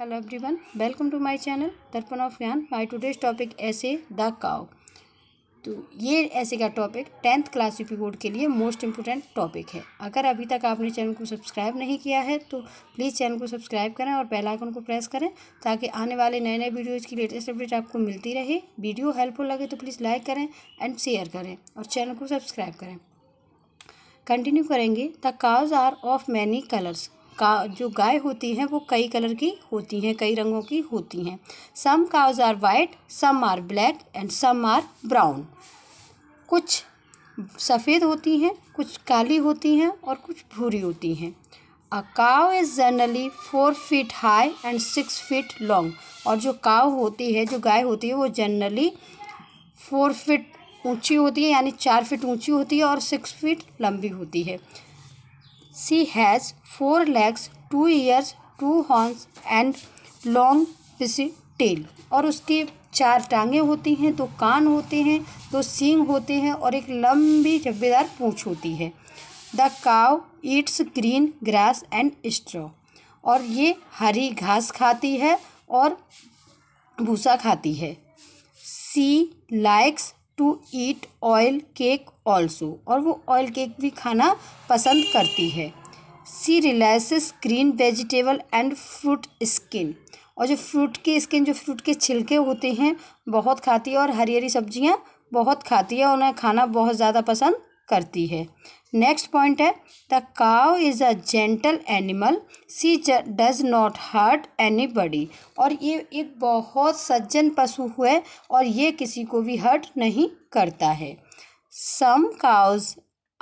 hello everyone welcome to my channel Darpan of Gyan my today's topic essay the cow तो ये essay का topic tenth class UP board के लिए most important topic है अगर अभी तक आपने चैनल को सब्सक्राइब नहीं किया है तो प्लीज़ चैनल को सब्सक्राइब करें और बेल आइकन को प्रेस करें ताकि आने वाले नए नए वीडियोज़ की लेटेस्ट अपडेट आपको मिलती रहे वीडियो हेल्पफुल लगे तो प्लीज़ लाइक करें एंड शेयर करें और चैनल को सब्सक्राइब करें कंटिन्यू करेंगे the cows are of many colours का जो गाय होती हैं वो कई कलर की होती हैं कई रंगों की होती हैं some cows are white some are black and some are brown कुछ सफ़ेद होती हैं कुछ काली होती हैं और कुछ भूरी होती हैं a cow is generally four feet high and six feet long और जो काव होती है जो गाय होती है वो जनरली फोर फीट ऊंची होती है यानी चार फीट ऊंची होती है और सिक्स फीट लंबी होती है She has four legs, two ears, two horns and long bushy tail और उसके चार टांगे होती हैं दो कान होते हैं दो सींग होते हैं और एक लंबी झब्बेदार पूँछ होती है the cow eats green grass and straw और ये हरी घास खाती है और भूसा खाती है she likes to eat oil cake also और वो ऑयल केक भी खाना पसंद करती है she relishes green vegetable and fruit skin और जो फ्रूट के स्किन जो फ्रूट के छिलके होते हैं बहुत खाती है और हरी हरी सब्जियाँ बहुत खाती है उन्हें खाना बहुत ज़्यादा पसंद करती है नेक्स्ट पॉइंट है the cow is a gentle animal she does not hurt anybody और ये एक बहुत सज्जन पशु है और ये किसी को भी हर्ट नहीं करता है some cows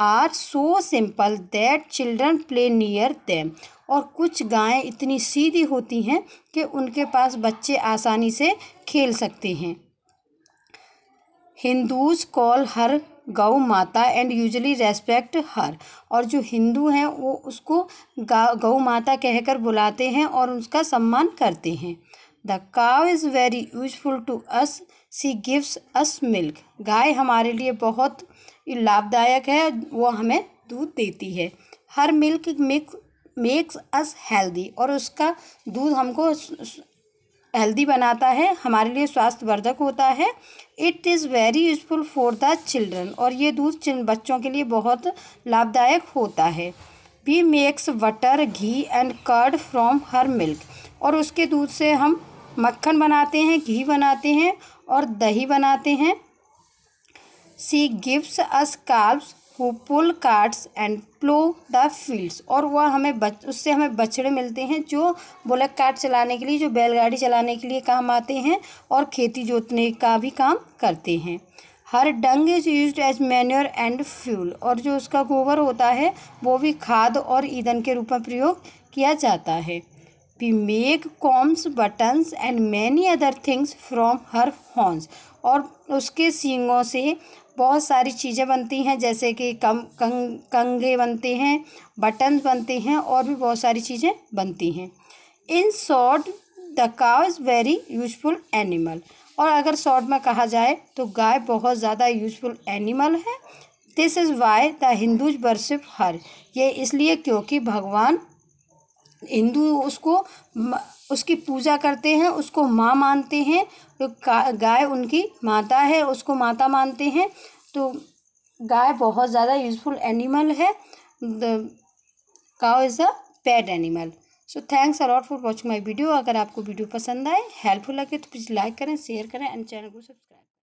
are so simple that children play near them और कुछ गायें इतनी सीधी होती हैं कि उनके पास बच्चे आसानी से खेल सकते हैं हिंदूज कॉल हर गौ माता एंड यूजली रेस्पेक्ट हर और जो हिंदू हैं वो उसको गौ माता कहकर बुलाते हैं और उसका सम्मान करते हैं the cow is very useful to us she gives us milk गाय हमारे लिए बहुत लाभदायक है वो हमें दूध देती है her milk mix makes us healthy और उसका दूध हमको हेल्दी बनाता है हमारे लिए स्वास्थ्यवर्धक होता है it is very useful for the children और ये दूध बच्चों के लिए बहुत लाभदायक होता है we makes butter ghee and curd from her milk और उसके दूध से हम मक्खन बनाते हैं घी बनाते हैं और दही बनाते हैं she gives us calves who pull carts and plough the fields और वह हमें बच उससे हमें बछड़े मिलते हैं जो बुलक काट चलाने के लिए जो बैलगाड़ी चलाने के लिए काम आते हैं और खेती जोतने का भी काम करते हैं her dung is used as manure and fuel और जो उसका गोबर होता है वो भी खाद और ईंधन के रूप में प्रयोग किया जाता है we make combs buttons and many other things from her horns और उसके सींगों से बहुत सारी चीज़ें बनती हैं जैसे कि कम कंग कंघे बनते हैं बटन बनते हैं और भी बहुत सारी चीज़ें बनती हैं in short the cow is very useful animal और अगर शॉर्ट में कहा जाए तो गाय बहुत ज़्यादा यूजफुल एनिमल है this is why the Hindus worship her ये इसलिए क्योंकि भगवान हिंदू उसको उसकी पूजा करते हैं उसको माँ मानते हैं तो गाय उनकी माता है उसको माता मानते हैं तो गाय बहुत ज़्यादा यूजफुल एनिमल है the cow is a pet animal so thanks a lot for watching my video अगर आपको वीडियो पसंद आए हेल्पफुल लगे तो प्लीज़ लाइक करें शेयर करें एंड चैनल को सब्सक्राइब